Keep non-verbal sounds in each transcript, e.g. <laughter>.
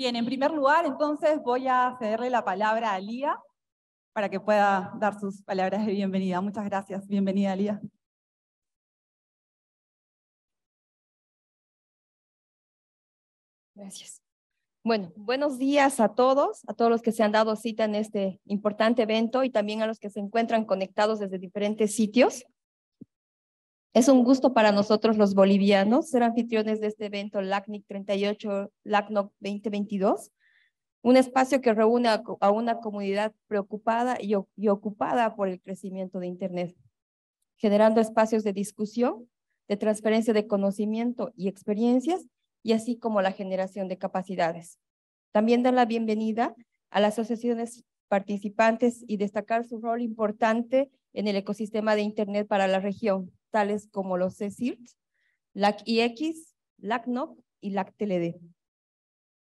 Bien, en primer lugar, entonces voy a cederle la palabra a Lía para que pueda dar sus palabras de bienvenida. Muchas gracias. Bienvenida, Lía. Gracias. Bueno, buenos días a todos, a todos los que se han dado cita en este importante evento y también a los que se encuentran conectados desde diferentes sitios. Es un gusto para nosotros los bolivianos ser anfitriones de este evento LACNIC 38, LACNOC 2022, un espacio que reúne a una comunidad preocupada y, ocupada por el crecimiento de Internet, generando espacios de discusión, de transferencia de conocimiento y experiencias, y así como la generación de capacidades. También dar la bienvenida a las asociaciones participantes y destacar su rol importante en el ecosistema de Internet para la región, tales como los CSIRT, LAC-IX, LACNOC y LacTLD.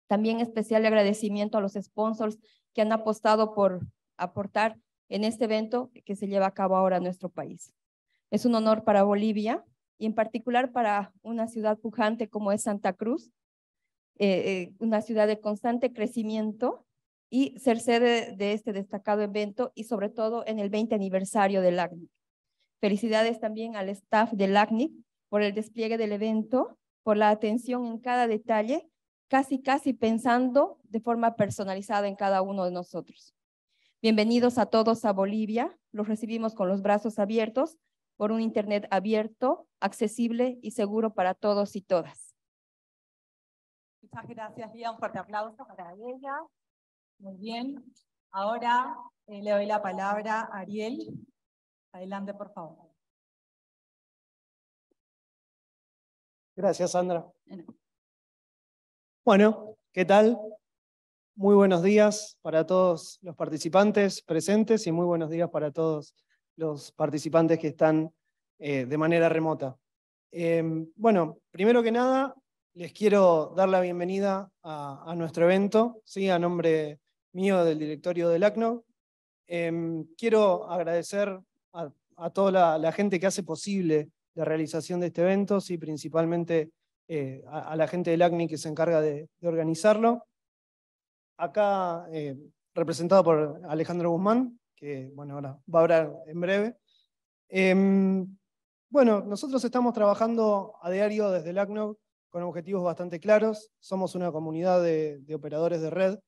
También especial agradecimiento a los sponsors que han apostado por aportar en este evento que se lleva a cabo ahora en nuestro país. Es un honor para Bolivia y en particular para una ciudad pujante como es Santa Cruz, eh, eh, una ciudad de constante crecimiento y ser sede de este destacado evento y sobre todo en el 20 aniversario del ACNIC. Felicidades también al staff del ACNIC por el despliegue del evento, por la atención en cada detalle, casi casi pensando de forma personalizada en cada uno de nosotros. Bienvenidos a todos a Bolivia, los recibimos con los brazos abiertos por un Internet abierto, accesible y seguro para todos y todas. Muchas gracias, Lía. Un fuerte aplauso para ella. Muy bien. Ahora eh, le doy la palabra a Ariel. Adelante, por favor. Gracias, Sandra. Bueno, ¿qué tal? Muy buenos días para todos los participantes presentes y muy buenos días para todos los participantes que están eh, de manera remota. Eh, bueno, primero que nada, les quiero dar la bienvenida a, nuestro evento, ¿sí? a nombre mío del directorio del ACNO. Em, quiero agradecer a, toda la, gente que hace posible la realización de este evento, sí, principalmente eh, a, la gente del ACNI que se encarga de, organizarlo. Acá, eh, representado por Alejandro Guzmán, que bueno, ahora va a hablar en breve. Em, bueno, nosotros estamos trabajando a diario desde el ACNO con objetivos bastante claros. Somos una comunidad de operadores de red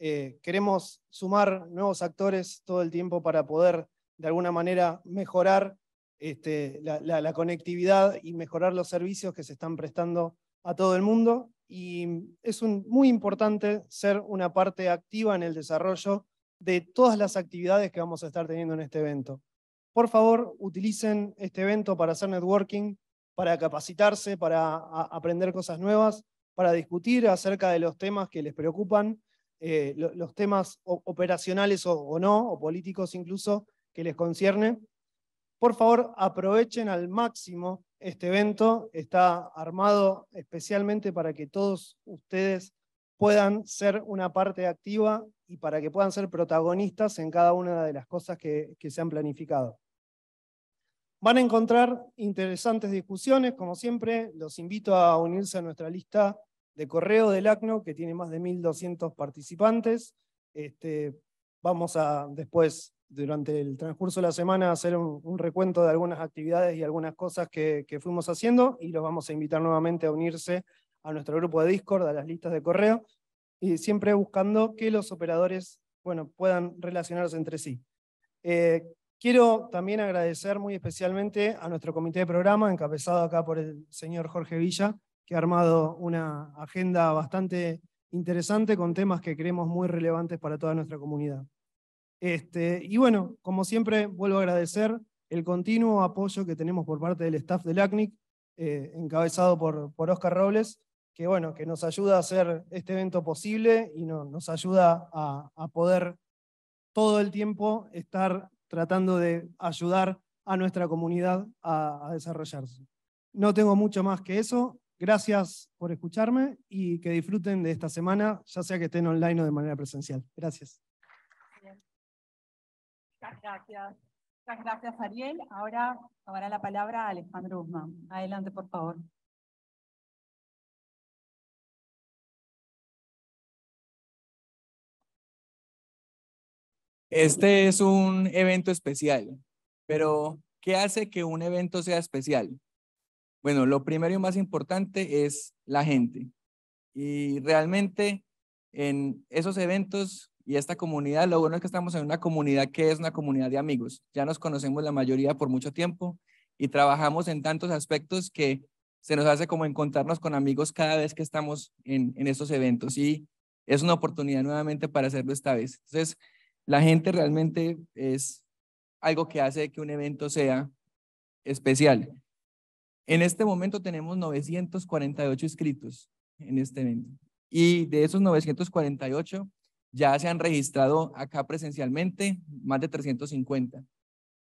eh, queremos sumar nuevos actores todo el tiempo para poder de alguna manera mejorar este, la, conectividad y mejorar los servicios que se están prestando a todo el mundo. Y es muy importante ser una parte activa en el desarrollo de todas las actividades que vamos a estar teniendo en este evento. Por favor, utilicen este evento para hacer networking, para capacitarse, para aprender cosas nuevas, para discutir acerca de los temas que les preocupan eh, los temas operacionales o, no, o políticos incluso, que les concierne. Por favor, aprovechen al máximo este evento. Está armado especialmente para que todos ustedes puedan ser una parte activa y para que puedan ser protagonistas en cada una de las cosas que se han planificado. Van a encontrar interesantes discusiones, como siempre, los invito a unirse a nuestra lista de correo del ACNO, que tiene más de 1.200 participantes. Este, vamos a después, durante el transcurso de la semana, hacer un, recuento de algunas actividades y algunas cosas que, fuimos haciendo y los vamos a invitar nuevamente a unirse a nuestro grupo de Discord, a las listas de correo, y siempre buscando que los operadores bueno, puedan relacionarse entre sí. Eh, quiero también agradecer muy especialmente a nuestro comité de programa, encabezado acá por el señor Jorge Villa, que ha armado una agenda bastante interesante con temas que creemos muy relevantes para toda nuestra comunidad. Este, y bueno, como siempre, vuelvo a agradecer el continuo apoyo que tenemos por parte del staff del ACNIC, eh, encabezado por, por Oscar Robles, que, bueno, que nos ayuda a hacer este evento posible y nos ayuda a, a poder todo el tiempo estar tratando de ayudar a nuestra comunidad a, a desarrollarse. No tengo mucho más que eso. Gracias por escucharme y que disfruten de esta semana, ya sea que estén online o de manera presencial. Gracias. Muchas gracias. Muchas gracias, Ariel. Ahora tomará la palabra a Alejandro Guzmán. Adelante, por favor. Este es un evento especial, pero ¿qué hace que un evento sea especial? Bueno, lo primero y más importante es la gente. Y realmente en esos eventos y esta comunidad, lo bueno es que estamos en una comunidad que es una comunidad de amigos. Ya nos conocemos la mayoría por mucho tiempo y trabajamos en tantos aspectos que se nos hace como encontrarnos con amigos cada vez que estamos en, en estos eventos. Y es una oportunidad nuevamente para hacerlo esta vez. Entonces, la gente realmente es algo que hace que un evento sea especial. En este momento tenemos 948 inscritos en este evento. Y de esos 948, ya se han registrado acá presencialmente más de 350.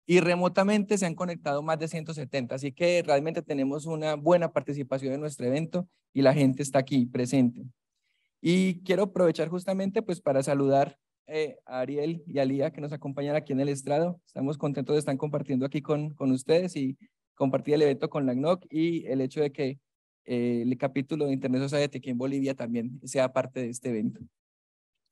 Y remotamente se han conectado más de 170. Así que realmente tenemos una buena participación en nuestro evento y la gente está aquí presente. Y quiero aprovechar justamente pues para saludar eh, a Ariel y a Lía que nos acompañan aquí en el estrado. Estamos contentos de estar compartiendo aquí con, con ustedes y compartir el evento con LACNOC y el hecho de que eh, el capítulo de Internet Society aquí en Bolivia también sea parte de este evento.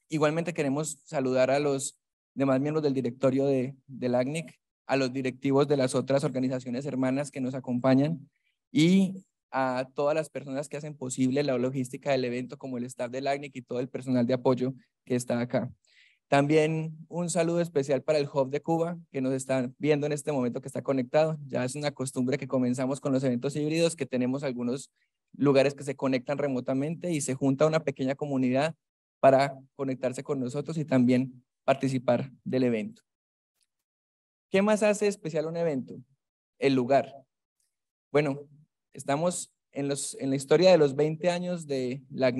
Igualmente queremos saludar a los demás miembros del directorio de, la ACNIC, a los directivos de las otras organizaciones hermanas que nos acompañan y a todas las personas que hacen posible la logística del evento, como el staff de ACNIC y todo el personal de apoyo que está acá. También un saludo especial para el Hub de Cuba, que nos está viendo en este momento que está conectado. Ya es una costumbre que comenzamos con los eventos híbridos, que tenemos algunos lugares que se conectan remotamente y se junta una pequeña comunidad para conectarse con nosotros y también participar del evento. ¿Qué más hace especial un evento? El lugar. Bueno, estamos en, en la historia de los 20 años de la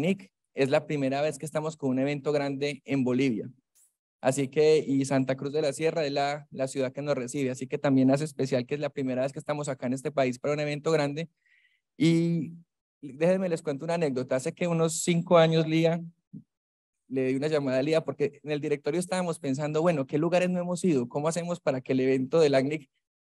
Es la primera vez que estamos con un evento grande en Bolivia. Así que, y Santa Cruz de la Sierra es la, ciudad que nos recibe, así que también hace especial que es la primera vez que estamos acá en este país para un evento grande. Y déjenme les cuento una anécdota. Hace que unos cinco años, Lía, le di una llamada a Lía porque en el directorio estábamos pensando, bueno, ¿qué lugares no hemos ido? ¿Cómo hacemos para que el evento del ACNIC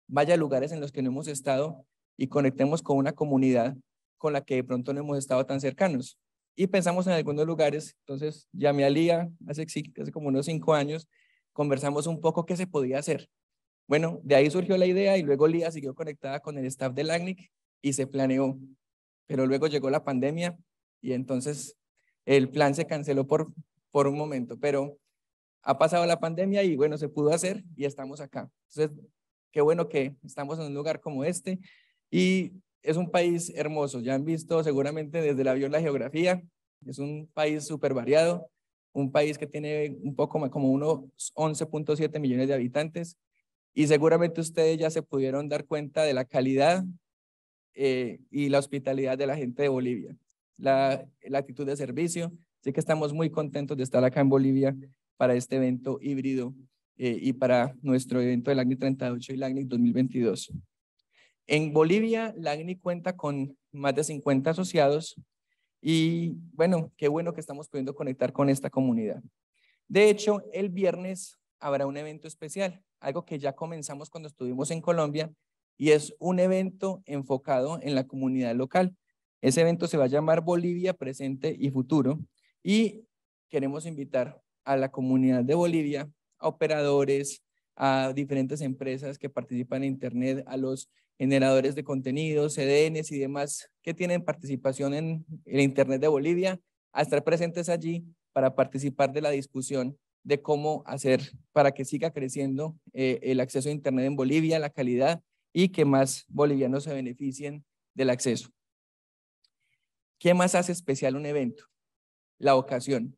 vaya a lugares en los que no hemos estado y conectemos con una comunidad con la que de pronto no hemos estado tan cercanos? y pensamos en algunos lugares. Entonces llamé a Lía hace, hace como unos cinco años, conversamos un poco qué se podía hacer. Bueno, de ahí surgió la idea y luego Lía siguió conectada con el staff de ACNIC y se planeó. Pero luego llegó la pandemia y entonces el plan se canceló por, por un momento, pero ha pasado la pandemia y bueno, se pudo hacer y estamos acá. Entonces, qué bueno que estamos en un lugar como este y es un país hermoso, ya han visto seguramente desde el avión la geografía, es un país súper variado, un país que tiene un poco como unos 11.7 millones de habitantes y seguramente ustedes ya se pudieron dar cuenta de la calidad eh, y la hospitalidad de la gente de Bolivia, la, actitud de servicio, así que estamos muy contentos de estar acá en Bolivia para este evento híbrido eh, y para nuestro evento del ACNIC 38 y el ACNIC 2022. En Bolivia, la cuenta con más de 50 asociados y bueno, qué bueno que estamos pudiendo conectar con esta comunidad. De hecho, el viernes habrá un evento especial, algo que ya comenzamos cuando estuvimos en Colombia y es un evento enfocado en la comunidad local. Ese evento se va a llamar Bolivia Presente y Futuro y queremos invitar a la comunidad de Bolivia, a operadores, a diferentes empresas que participan en Internet, a los generadores de contenidos, CDNs e y demás que tienen participación en el Internet de Bolivia, a estar presentes allí para participar de la discusión de cómo hacer para que siga creciendo eh, el acceso a Internet en Bolivia, la calidad y que más bolivianos se beneficien del acceso. ¿Qué más hace especial un evento? La ocasión.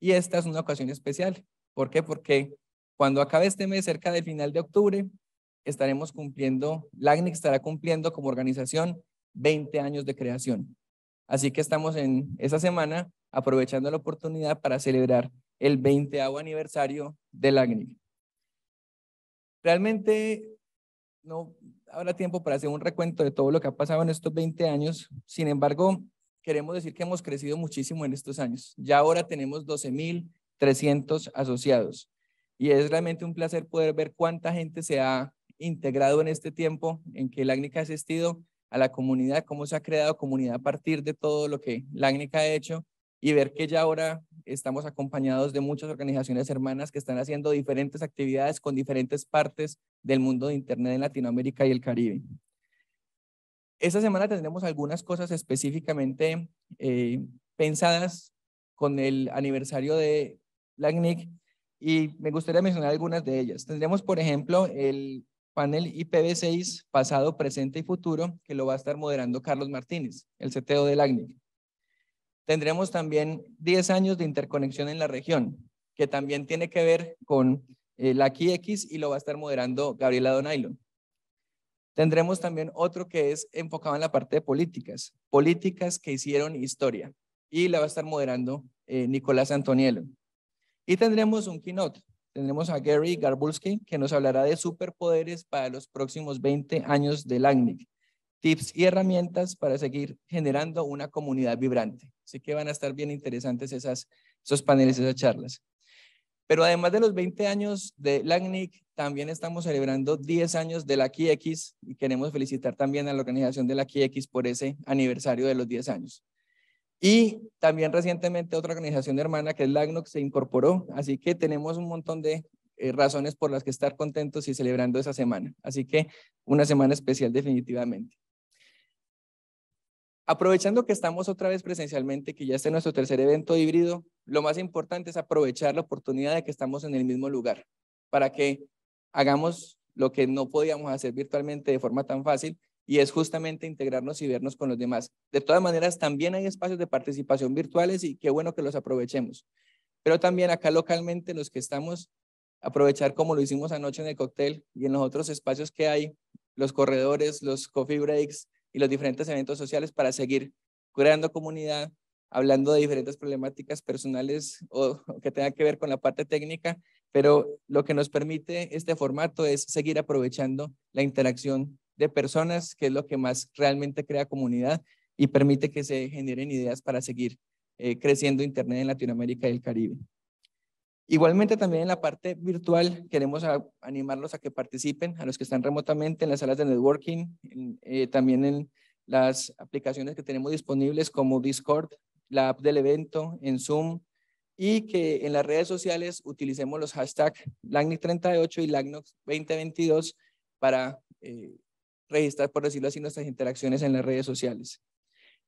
Y esta es una ocasión especial. ¿Por qué? Porque cuando acabe este mes, cerca del final de octubre, estaremos cumpliendo, LACNIC estará cumpliendo como organización 20 años de creación. Así que estamos en esa semana aprovechando la oportunidad para celebrar el 20 aniversario de LACNIC. Realmente no habrá tiempo para hacer un recuento de todo lo que ha pasado en estos 20 años. Sin embargo, queremos decir que hemos crecido muchísimo en estos años. Ya ahora tenemos 12.300 asociados. Y es realmente un placer poder ver cuánta gente se ha integrado en este tiempo en que el ha asistido a la comunidad, cómo se ha creado comunidad a partir de todo lo que la ha hecho y ver que ya ahora estamos acompañados de muchas organizaciones hermanas que están haciendo diferentes actividades con diferentes partes del mundo de Internet en Latinoamérica y el Caribe. Esta semana tendremos algunas cosas específicamente eh, pensadas con el aniversario de LACNIC y me gustaría mencionar algunas de ellas. Tendremos, por ejemplo, el panel IPv6 pasado, presente y futuro, que lo va a estar moderando Carlos Martínez, el CTO de ACNIC. Tendremos también 10 años de interconexión en la región, que también tiene que ver con la eh, la x y lo va a estar moderando Gabriela Donailo. Tendremos también otro que es enfocado en la parte de políticas, políticas que hicieron historia, y la va a estar moderando eh, Nicolás Antonielo. Y tendremos un keynote Tendremos a Gary Garbulski, que nos hablará de superpoderes para los próximos 20 años del ACNIC, tips y herramientas para seguir generando una comunidad vibrante. Así que van a estar bien interesantes esas, esos paneles, esas charlas. Pero además de los 20 años de LACNIC, también estamos celebrando 10 años de la QX y queremos felicitar también a la organización de la QX por ese aniversario de los 10 años. Y también recientemente otra organización hermana que es LACNOC se incorporó, así que tenemos un montón de eh, razones por las que estar contentos y celebrando esa semana. Así que una semana especial definitivamente. Aprovechando que estamos otra vez presencialmente, que ya es nuestro tercer evento híbrido, lo más importante es aprovechar la oportunidad de que estamos en el mismo lugar para que hagamos lo que no podíamos hacer virtualmente de forma tan fácil y es justamente integrarnos y vernos con los demás. De todas maneras, también hay espacios de participación virtuales y qué bueno que los aprovechemos. Pero también acá localmente los que estamos, aprovechar como lo hicimos anoche en el cóctel y en los otros espacios que hay, los corredores, los coffee breaks y los diferentes eventos sociales para seguir creando comunidad, hablando de diferentes problemáticas personales o <laughs> que tengan que ver con la parte técnica, pero lo que nos permite este formato es seguir aprovechando la interacción de personas, que es lo que más realmente crea comunidad y permite que se generen ideas para seguir eh, creciendo Internet en Latinoamérica y el Caribe. Igualmente también en la parte virtual queremos animarlos a que participen, a los que están remotamente en las salas de networking, eh, también en las aplicaciones que tenemos disponibles como Discord, la app del evento, en Zoom, y que en las redes sociales utilicemos los hashtags LACNIC38 y LACNOX2022 para eh, registrar, por decirlo así, nuestras interacciones en las redes sociales.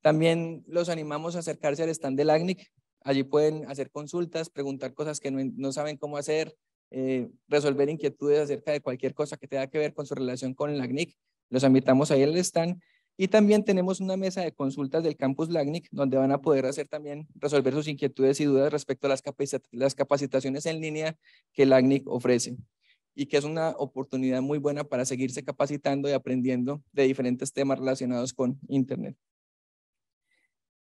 También los animamos a acercarse al stand del ACNIC. Allí pueden hacer consultas, preguntar cosas que no, saben cómo hacer, eh, resolver inquietudes acerca de cualquier cosa que tenga que ver con su relación con el ACNIC. Los invitamos ahí al stand. Y también tenemos una mesa de consultas del campus LACNIC, donde van a poder hacer también, resolver sus inquietudes y dudas respecto a las, capacitaciones en línea que LACNIC ofrece y que es una oportunidad muy buena para seguirse capacitando y aprendiendo de diferentes temas relacionados con Internet.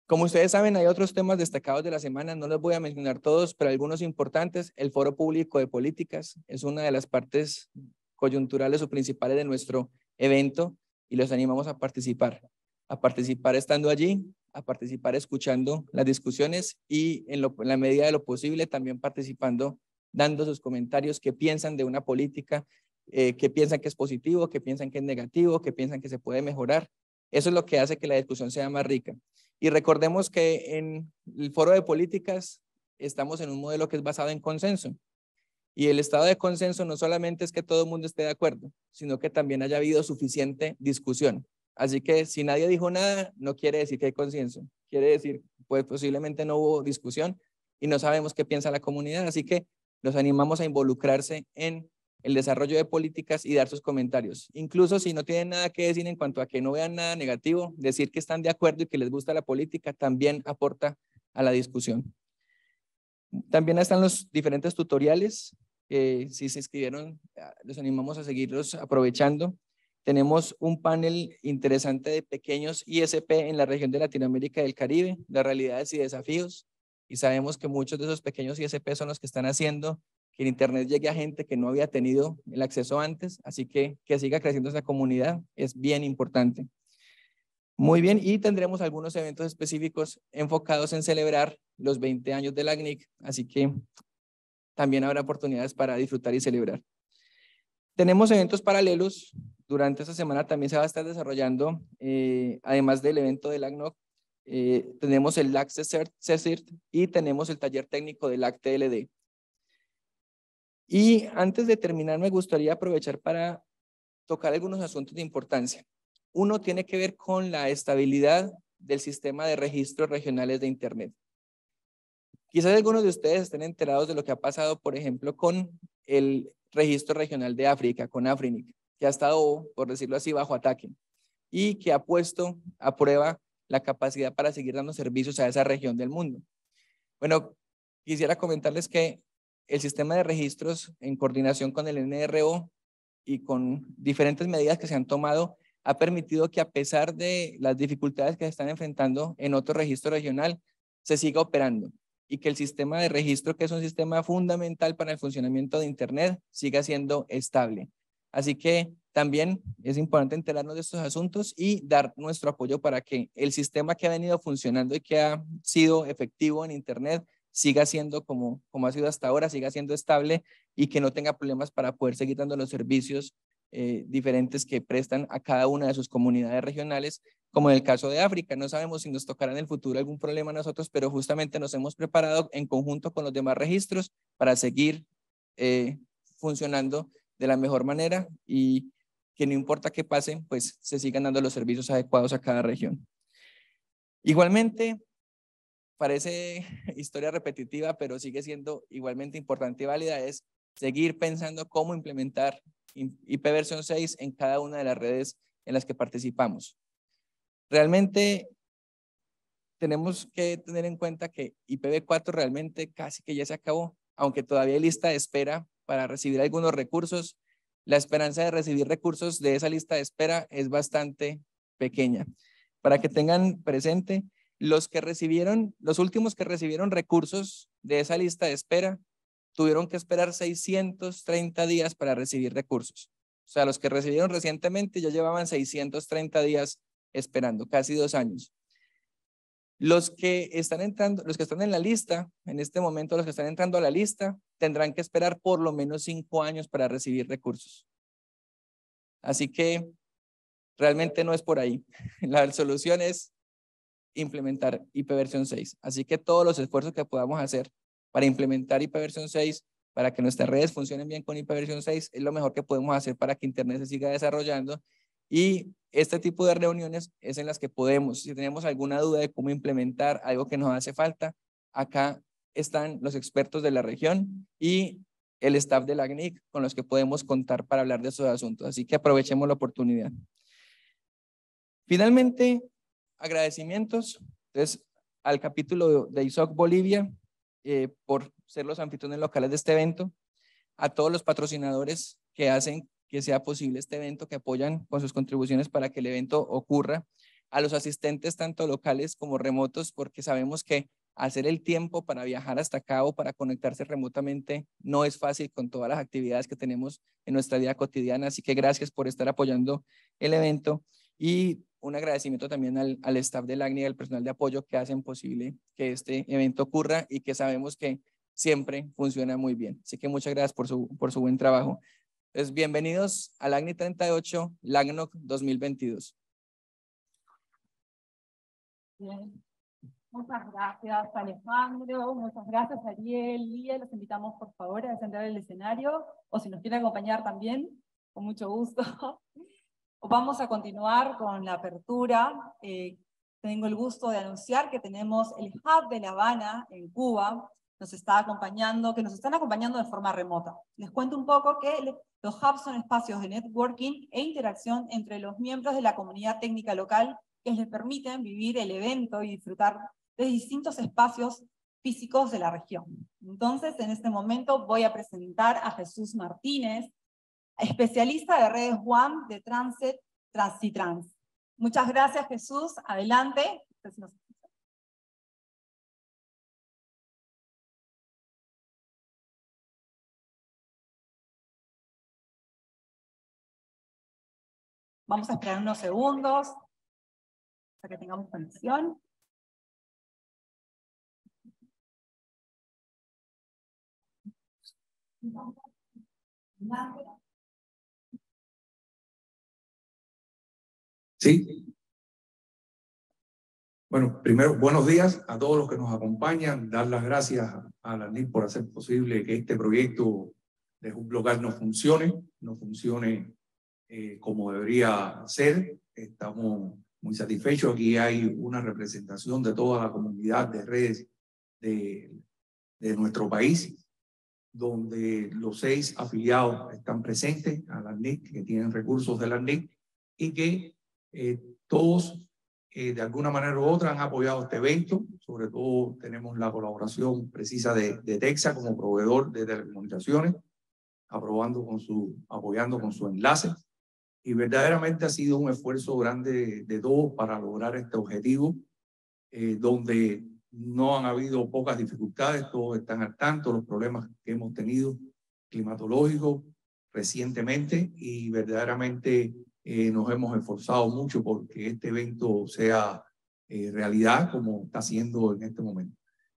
Como ustedes saben, hay otros temas destacados de la semana, no los voy a mencionar todos, pero algunos importantes. El Foro Público de Políticas es una de las partes coyunturales o principales de nuestro evento y los animamos a participar, a participar estando allí, a participar escuchando las discusiones y en, en la medida de lo posible también participando dando sus comentarios, qué piensan de una política, eh, qué piensan que es positivo, qué piensan que es negativo, qué piensan que se puede mejorar. Eso es lo que hace que la discusión sea más rica. Y recordemos que en el foro de políticas estamos en un modelo que es basado en consenso. Y el estado de consenso no solamente es que todo el mundo esté de acuerdo, sino que también haya habido suficiente discusión. Así que si nadie dijo nada, no quiere decir que hay consenso. Quiere decir, pues posiblemente no hubo discusión y no sabemos qué piensa la comunidad. Así que los animamos a involucrarse en el desarrollo de políticas y dar sus comentarios. Incluso si no tienen nada que decir en cuanto a que no vean nada negativo, decir que están de acuerdo y que les gusta la política también aporta a la discusión. También están los diferentes tutoriales. si se inscribieron, ah, los animamos a seguirlos aprovechando. Tenemos un panel interesante de pequeños ISP en la región de Latinoamérica y Caribe, las realidades y desafíos y sabemos que muchos de esos pequeños ISP son los que están haciendo que el Internet llegue a gente que no había tenido el acceso antes, así que que siga creciendo esa comunidad es bien importante. Muy bien, y tendremos algunos eventos específicos enfocados en celebrar los 20 años del la así que también habrá oportunidades para disfrutar y celebrar. Tenemos eventos paralelos. Durante esta semana también se va a estar desarrollando, eh, además del evento del ACNOC, eh, tenemos el LAC y tenemos el taller técnico del LAC Y antes de terminar, me gustaría aprovechar para tocar algunos asuntos de importancia. Uno tiene que ver con la estabilidad del sistema de registros regionales de Internet. Quizás algunos de ustedes estén enterados de lo que ha pasado, por ejemplo, con el registro regional de África, con Afrinic, que ha estado, por decirlo así, bajo ataque y que ha puesto a prueba la capacidad para seguir dando servicios a esa región del mundo. Bueno, quisiera comentarles que el sistema de registros en coordinación con el NRO y con diferentes medidas que se han tomado ha permitido que a pesar de las dificultades que se están enfrentando en otro registro regional, se siga operando y que el sistema de registro, que es un sistema fundamental para el funcionamiento de Internet, siga siendo estable. Así que también es importante enterarnos de estos asuntos y dar nuestro apoyo para que el sistema que ha venido funcionando y que ha sido efectivo en Internet siga siendo como, como ha sido hasta ahora, siga siendo estable y que no tenga problemas para poder seguir dando los servicios eh, diferentes que prestan a cada una de sus comunidades regionales, como en el caso de África. No sabemos si nos tocará en el futuro algún problema a nosotros, pero justamente nos hemos preparado en conjunto con los demás registros para seguir eh, funcionando de la mejor manera y que no importa qué pase, pues se sigan dando los servicios adecuados a cada región. Igualmente, parece <laughs> historia repetitiva, pero sigue siendo igualmente importante y válida, es seguir pensando cómo implementar IP versión 6 en cada una de las redes en las que participamos. Realmente tenemos que tener en cuenta que IPv4 realmente casi que ya se acabó, aunque todavía lista de espera para recibir algunos recursos, la esperanza de recibir recursos de esa lista de espera es bastante pequeña. Para que tengan presente, los que recibieron, los últimos que recibieron recursos de esa lista de espera, tuvieron que esperar 630 días para recibir recursos. O sea, los que recibieron recientemente ya llevaban 630 días esperando, casi dos años. Los que están entrando, los que están en la lista, en este momento los que están entrando a la lista, tendrán que esperar por lo menos cinco años para recibir recursos. Así que realmente no es por ahí. <laughs> La solución es implementar IP versión 6. Así que todos los esfuerzos que podamos hacer para implementar IP versión 6, para que nuestras redes funcionen bien con IP versión 6, es lo mejor que podemos hacer para que Internet se siga desarrollando y este tipo de reuniones es en las que podemos, si tenemos alguna duda de cómo implementar algo que nos hace falta, acá están los expertos de la región y el staff de la ACNIC con los que podemos contar para hablar de estos asuntos. Así que aprovechemos la oportunidad. Finalmente, agradecimientos. al capítulo de ISOC Bolivia eh, por ser los anfitriones locales de este evento, a todos los patrocinadores que hacen que sea posible este evento, que apoyan con sus contribuciones para que el evento ocurra. A los asistentes, tanto locales como remotos, porque sabemos que hacer el tiempo para viajar hasta acá o para conectarse remotamente no es fácil con todas las actividades que tenemos en nuestra vida cotidiana. Así que gracias por estar apoyando el evento y un agradecimiento también al, staff de ACNI y al personal de apoyo que hacen posible que este evento ocurra y que sabemos que siempre funciona muy bien. Así que muchas gracias por su, por su buen trabajo bienvenidos al AGNI 38, LACNOC 2022. Bien. Muchas gracias, Alejandro. Muchas gracias, Ariel, Lía. Los invitamos, por favor, a descender del escenario o si nos quiere acompañar también, con mucho gusto. <laughs> Vamos a continuar con la apertura. Eh, tengo el gusto de anunciar que tenemos el Hub de La Habana en Cuba, nos está acompañando, que nos están acompañando de forma remota. Les cuento un poco que los hubs son espacios de networking e interacción entre los miembros de la comunidad técnica local que les permiten vivir el evento y disfrutar de distintos espacios físicos de la región. Entonces, en este momento voy a presentar a Jesús Martínez, especialista de redes WAM de Transit Transitrans. Muchas gracias, Jesús. Adelante. Vamos a esperar unos segundos para que tengamos conexión. Sí. Bueno, primero, buenos días a todos los que nos acompañan. Dar las gracias a la Nip por hacer posible que este proyecto de un Local no funcione, no funcione eh, como debería ser. Estamos muy satisfechos. Aquí hay una representación de toda la comunidad de redes de, nuestro país, donde los seis afiliados están presentes a la NIC, e que tienen recursos de la NIC e y que eh, todos eh, de alguna manera u otra han apoyado este evento. Sobre todo tenemos la colaboración precisa de, de Texas como proveedor de telecomunicaciones, aprobando con su, apoyando con su enlace. Y verdaderamente ha sido un esfuerzo grande de todos para lograr este objetivo, eh, donde no han habido pocas dificultades, todos están al tanto los problemas que hemos tenido climatológicos recientemente y verdaderamente eh, nos hemos esforzado mucho porque este evento sea eh, realidad como está siendo en este momento.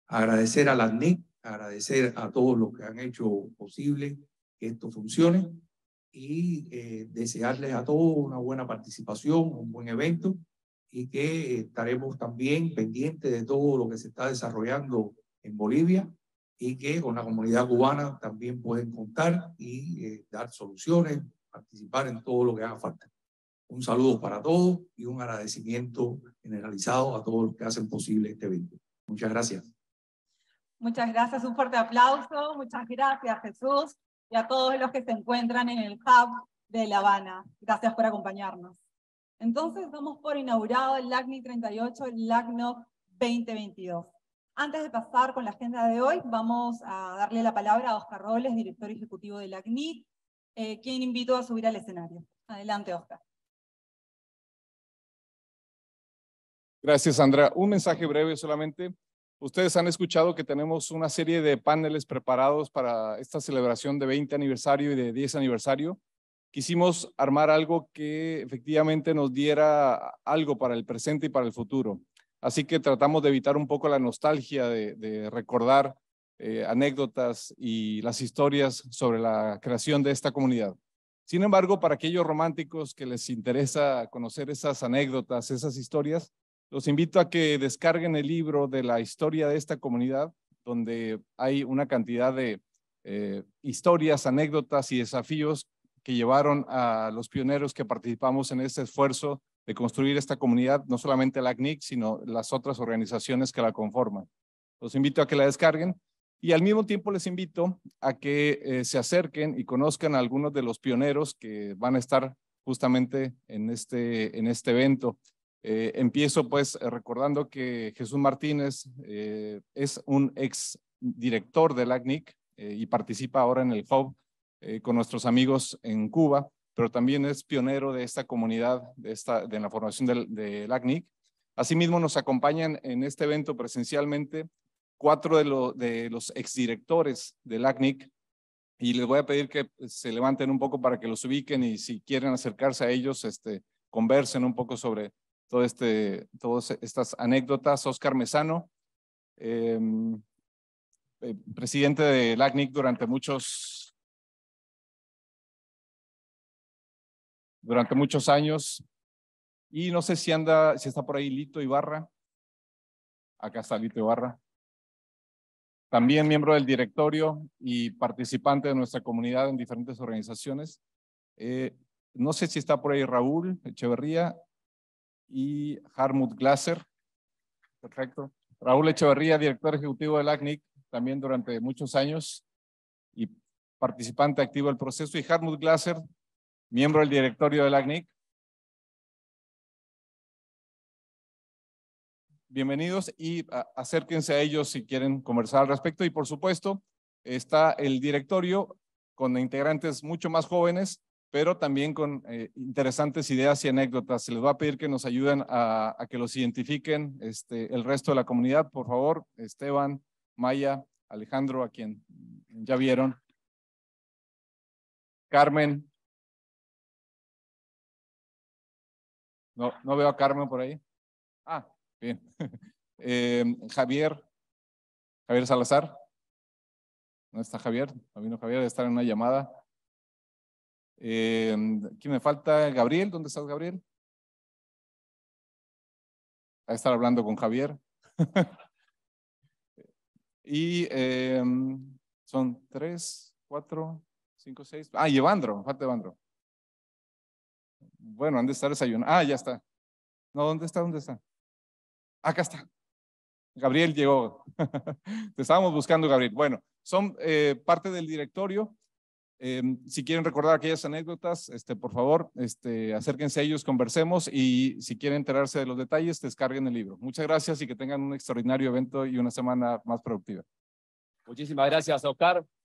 Agradecer a la NIC, agradecer a todos los que han hecho posible que esto funcione y eh, desearles a todos una buena participación, un buen evento y que estaremos también pendientes de todo lo que se está desarrollando en Bolivia y que con la comunidad cubana también pueden contar y eh, dar soluciones, participar en todo lo que haga falta. Un saludo para todos y un agradecimiento generalizado a todos los que hacen posible este evento. Muchas gracias. Muchas gracias, un fuerte aplauso. Muchas gracias, Jesús y a todos los que se encuentran en el hub de La Habana. Gracias por acompañarnos. Entonces, vamos por inaugurado el LACNIC 38, el LACNOC 2022. Antes de pasar con la agenda de hoy, vamos a darle la palabra a Oscar Robles, director ejecutivo del LACNIC, eh, quien invito a subir al escenario. Adelante, Oscar. Gracias, Sandra. Un mensaje breve solamente. Ustedes han escuchado que tenemos una serie de paneles preparados para esta celebración de 20 aniversario y de 10 aniversario. Quisimos armar algo que efectivamente nos diera algo para el presente y para el futuro. Así que tratamos de evitar un poco la nostalgia de, recordar eh, anécdotas y las historias sobre la creación de esta comunidad. Sin embargo, para aquellos románticos que les interesa conocer esas anécdotas, esas historias, los invito a que descarguen el libro de la historia de esta comunidad, donde hay una cantidad de eh, historias, anécdotas y desafíos que llevaron a los pioneros que participamos en este esfuerzo de construir esta comunidad, no solamente la CNIC, sino las otras organizaciones que la conforman. Los invito a que la descarguen y al mismo tiempo les invito a que eh, se acerquen y conozcan a algunos de los pioneros que van a estar justamente en este, en este evento. Eh, empiezo pues eh, recordando que Jesús Martínez eh, es un ex director del ACNIC y participa ahora en el FOB con nuestros amigos en Cuba, pero también es pionero de esta comunidad, de, esta, de la formación del, del ACNIC. Asimismo, nos acompañan en este evento presencialmente cuatro de, los de los exdirectores del ACNIC y les voy a pedir que se levanten un poco para que los ubiquen y si quieren acercarse a ellos, este, conversen un poco sobre todo este, todas estas anécdotas. Oscar Mesano, em, eh, presidente de LACNIC durante muchos, muchos años. Y no sé si anda, si está por ahí Lito Ibarra. Acá está Lito Ibarra. También miembro del directorio y participante de nuestra comunidad en diferentes organizaciones. Eh, no sé si está por ahí Raúl Echeverría y Harmut Glaser. Perfecto. Raúl Echeverría, director ejecutivo del ACNIC, también durante muchos años y participante activo del proceso. Y Harmut Glaser, miembro del directorio del ACNIC. Bienvenidos y acérquense a ellos si quieren conversar al respecto. Y por supuesto, está el directorio con integrantes mucho más jóvenes pero también con eh, interesantes ideas y anécdotas. Se les va a pedir que nos ayuden a, que los identifiquen este, el resto de la comunidad, por favor, Esteban, Maya, Alejandro, a quien ya vieron, Carmen. No, no veo a Carmen por ahí. Ah, bien. <laughs> Eh, Javier, Javier Salazar. No está Javier, no vino Javier, está en una llamada. Eh, ¿Quién me falta? Gabriel, ¿dónde estás, Gabriel? A estar hablando con Javier. <laughs> y em, son tres, cuatro, cinco, seis. Ah, Evandro, falta Evandro. Bueno, han de estar desayunando. Ah, ya está. No, ¿dónde está? ¿Dónde está? Acá está. Gabriel llegó. <laughs> Te estábamos buscando, Gabriel. Bueno, son eh, parte del directorio. Em, si quieren recordar aquellas anécdotas, este, por favor, este, acérquense a ellos, conversemos y si quieren enterarse de los detalles, descarguen el libro. Muchas gracias y que tengan un extraordinario evento y una semana más productiva. Muchísimas gracias, Oscar.